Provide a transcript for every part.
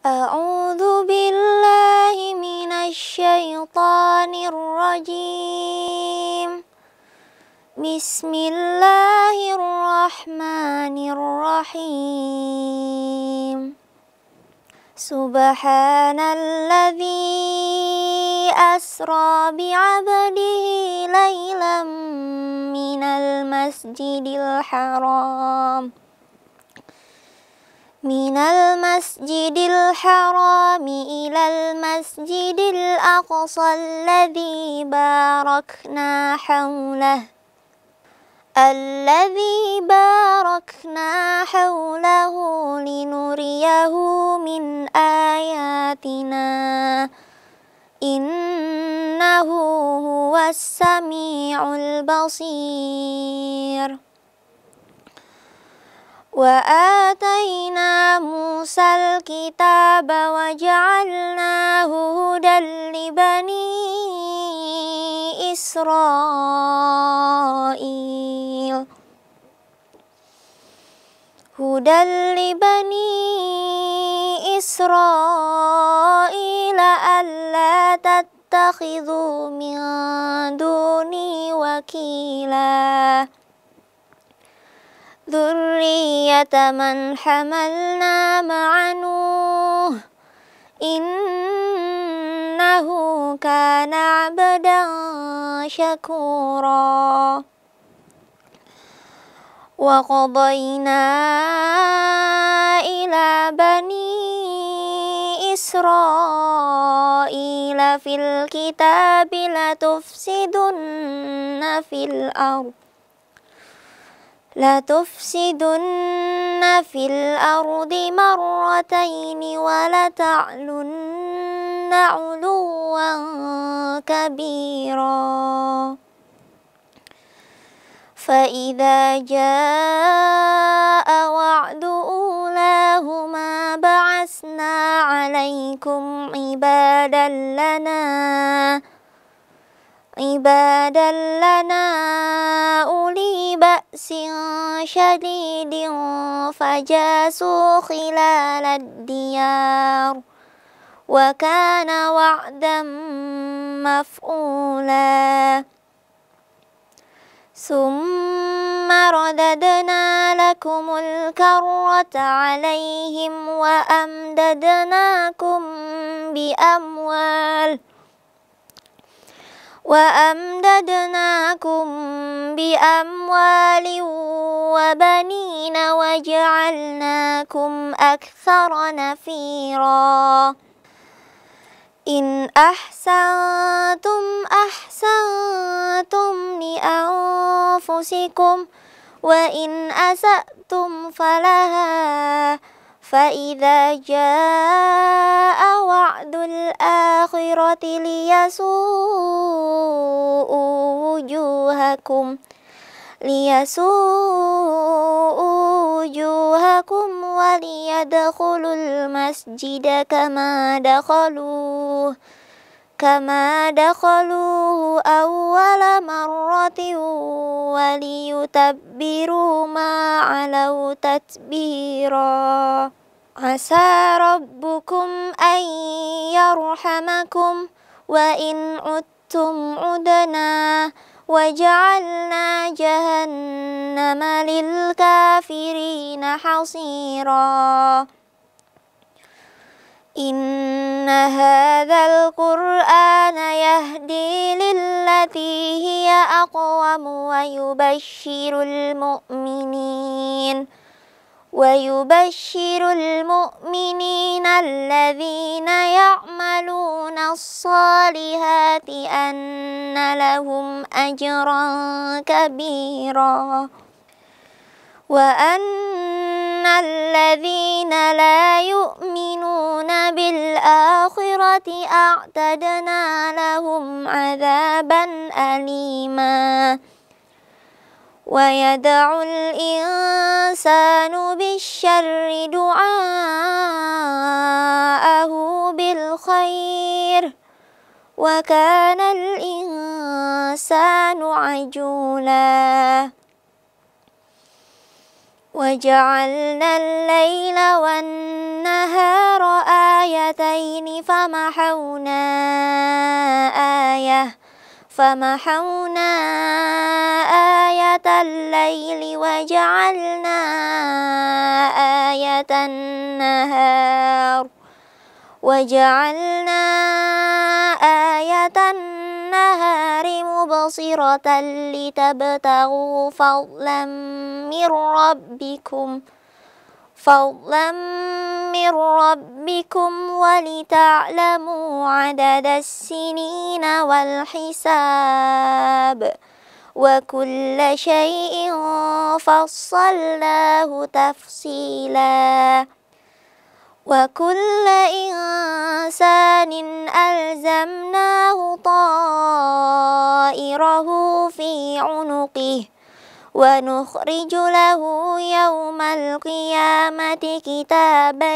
أعوذ بالله من الشيطان الرجيم بسم الله الرحمن الرحيم سبحان الذي أسرى بعبده ليلا من المسجد الحرام من المسجد الحرام إلى المسجد الأقصى الذي باركنا حوله الذي باركنا حوله لنريه من آياتنا إنه هو السميع البصير وآتينا موسى الكتاب وجعلناه هدى لبني إسرائيل هدى لبني إسرائيل ألا تتخذوا من دوني وكيلاً ذرية من حملنا مع نوح إنه كان عبدا شكورا وقضينا إلى بني إسرائيل في الكتاب لتفسدن في الأرض لتفسدن في الأرض مرتين ولتعلن علوا كبيرا فإذا جاء وعد أولاهما بعثنا عليكم عبادا لنا عبادا لنا بأس شديد فجاسوا خلال الديار وكان وعدا مفعولا ثم رددنا لكم الكرة عليهم وأمددناكم بأموال وأمددناكم بأموال وبنين وجعلناكم أكثر نفيرا إن أحسنتم أحسنتم لأنفسكم وإن أسأتم فلها فإذا جاء وعد الآخرة ليسوءوا وجوهكم ليسوءوا وجوهكم وليدخلوا المسجد كما دخلوه كما دخلوه أول مرة وليتبروا ما علوا تتبيراً عسى ربكم أن يرحمكم وإن عدتم عدنا وجعلنا جهنم للكافرين حصيرا إن هذا القرآن يهدي للتي هي أقوم ويبشر المؤمنين ويبشر المؤمنين الذين يعملون الصالحات أن لهم أجرا كبيرا وأن الذين لا يؤمنون بالآخرة أعتدنا لهم عذابا أليماً ويدع الإنسان بالشر دعاءه بالخير وكان الإنسان عجولا وجعلنا الليل والنهار آيتين فمحونا آية فمحونا آية الليل وجعلنا آية النهار وجعلنا آية النهار مبصرة لتبتغوا فضلا من ربكم ۖ فضلا من ربكم ولتعلموا عدد السنين والحساب وكل شيء فصلناه تفصيلا وكل إنسان ألزمناه طائره في عنقه ونخرج له يوم القيامة كتابا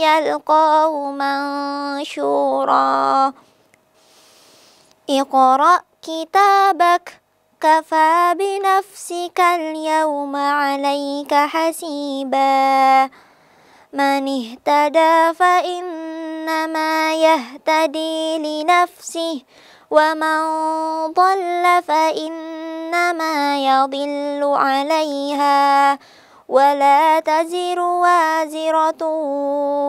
يلقاه منشورا اقرأ كتابك كفى بنفسك اليوم عليك حسيبا من اهتدى فإنما يهتدي لنفسه ومن ضل فإنما يضل عليها ولا تزر وازرة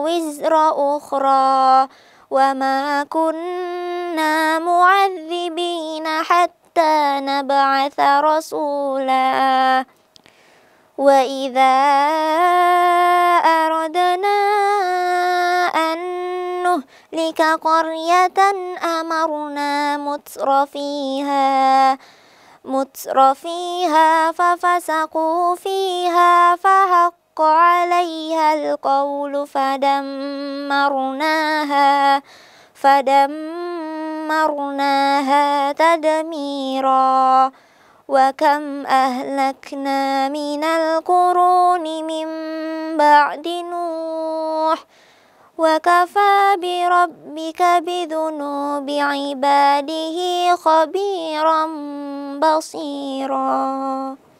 وزر أخرى وما كنا معذبين حتى نبعث رسولا وإذا أردنا أهلك قرية أمرنا متر فيها متر فيها ففسقوا فيها فحق عليها القول فدمرناها فدمرناها تدميرا وكم أهلكنا من القرون من بعد نوح وكفى بربك بذنوب عباده خبيرا بصيرا